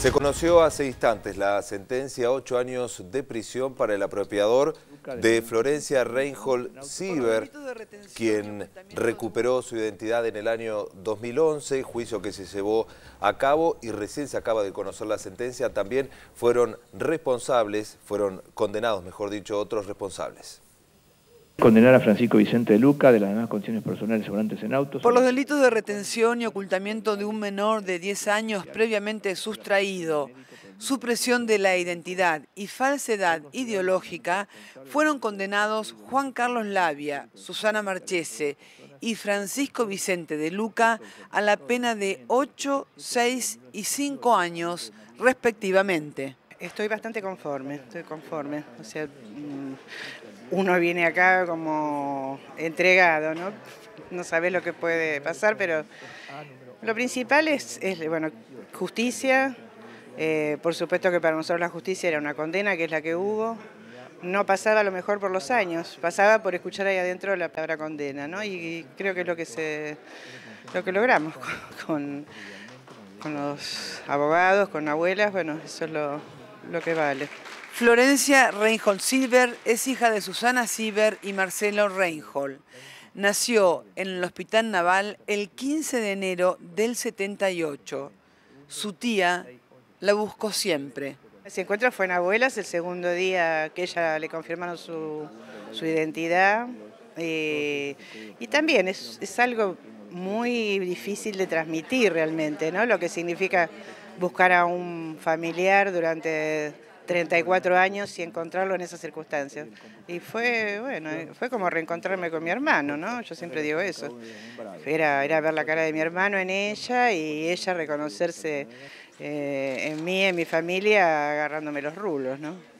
Se conoció hace instantes la sentencia a ocho años de prisión para el apropiador de Florencia Reinhold Sieber, quien recuperó su identidad en el año 2011, juicio que se llevó a cabo y recién se acaba de conocer la sentencia. También fueron responsables, fueron condenados, mejor dicho, otros responsables. Condenar a Francisco Vicente de Luca de las demás condiciones personales sobrantes en autos. Por los delitos de retención y ocultamiento de un menor de 10 años previamente sustraído, supresión de la identidad y falsedad ideológica, fueron condenados Juan Carlos Labia, Susana Marchese y Francisco Vicente de Luca a la pena de 8, 6 y 5 años respectivamente. Estoy bastante conforme, estoy conforme. O sea, mm, uno viene acá como entregado, ¿no? No sabes lo que puede pasar, pero lo principal es, bueno, justicia. Eh, por supuesto que para nosotros la justicia era una condena, que es la que hubo. No pasaba a lo mejor por los años, pasaba por escuchar ahí adentro la palabra condena, ¿no? Y creo que es lo que, se, lo que logramos con, con los abogados, con abuelas, bueno, eso es lo que vale. Florencia Reinhold Silver es hija de Susana Silver y Marcelo Reinhold. Nació en el Hospital Naval el 15 de enero del 78. Su tía la buscó siempre. Se encuentra fue en abuelas el segundo día que ella le confirmaron su, identidad. Eh, y también es, es algo muy difícil de transmitir realmente, ¿no? Lo que significa buscar a un familiar durante 34 años y encontrarlo en esas circunstancias. Y fue, bueno, fue como reencontrarme con mi hermano, ¿no? Yo siempre digo eso. Era, era ver la cara de mi hermano en ella y ella reconocerse eh, en mí, en mi familia, agarrándome los rulos, ¿no?